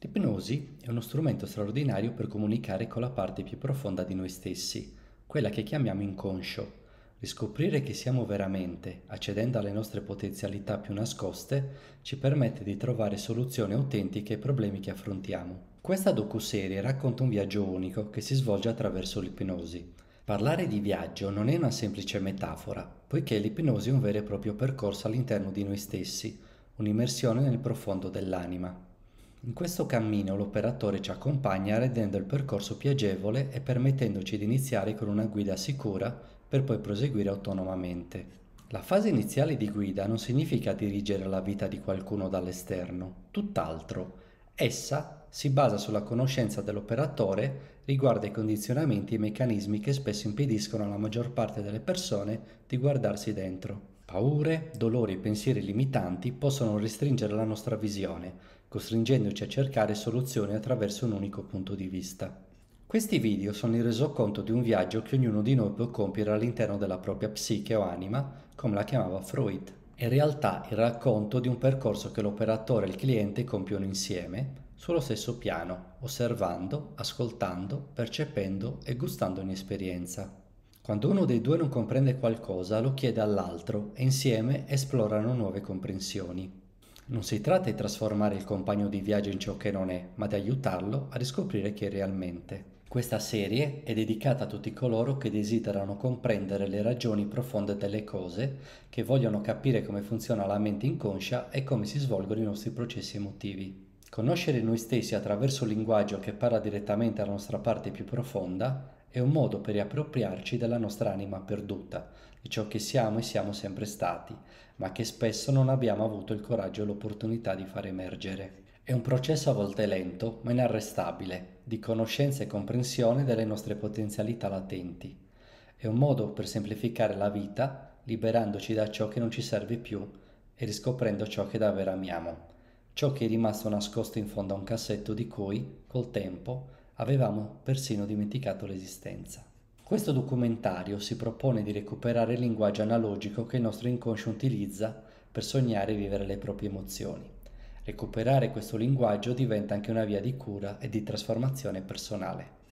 L'ipnosi è uno strumento straordinario per comunicare con la parte più profonda di noi stessi, quella che chiamiamo inconscio. Riscoprire chi siamo veramente, accedendo alle nostre potenzialità più nascoste, ci permette di trovare soluzioni autentiche ai problemi che affrontiamo. Questa docuserie racconta un viaggio unico che si svolge attraverso l'ipnosi. Parlare di viaggio non è una semplice metafora, poiché l'ipnosi è un vero e proprio percorso all'interno di noi stessi, un'immersione nel profondo dell'anima. In questo cammino l'operatore ci accompagna rendendo il percorso più agevole e permettendoci di iniziare con una guida sicura per poi proseguire autonomamente. La fase iniziale di guida non significa dirigere la vita di qualcuno dall'esterno, tutt'altro. Essa si basa sulla conoscenza dell'operatore riguardo ai condizionamenti e meccanismi che spesso impediscono alla maggior parte delle persone di guardarsi dentro. Paure, dolori e pensieri limitanti possono restringere la nostra visione, costringendoci a cercare soluzioni attraverso un unico punto di vista. Questi video sono il resoconto di un viaggio che ognuno di noi può compiere all'interno della propria psiche o anima, come la chiamava Freud. In realtà il racconto di un percorso che l'operatore e il cliente compiono insieme, sullo stesso piano, osservando, ascoltando, percependo e gustando ogni esperienza. Quando uno dei due non comprende qualcosa lo chiede all'altro e insieme esplorano nuove comprensioni. Non si tratta di trasformare il compagno di viaggio in ciò che non è, ma di aiutarlo a riscoprire chi è realmente. Questa serie è dedicata a tutti coloro che desiderano comprendere le ragioni profonde delle cose, che vogliono capire come funziona la mente inconscia e come si svolgono i nostri processi emotivi. Conoscere noi stessi attraverso un linguaggio che parla direttamente alla nostra parte più profonda è un modo per riappropriarci della nostra anima perduta, di ciò che siamo e siamo sempre stati, ma che spesso non abbiamo avuto il coraggio e l'opportunità di far emergere. È un processo a volte lento, ma inarrestabile, di conoscenza e comprensione delle nostre potenzialità latenti. È un modo per semplificare la vita, liberandoci da ciò che non ci serve più e riscoprendo ciò che davvero amiamo, ciò che è rimasto nascosto in fondo a un cassetto di cui, col tempo, Avevamo persino dimenticato l'esistenza. Questo documentario si propone di recuperare il linguaggio analogico che il nostro inconscio utilizza per sognare e vivere le proprie emozioni. Recuperare questo linguaggio diventa anche una via di cura e di trasformazione personale.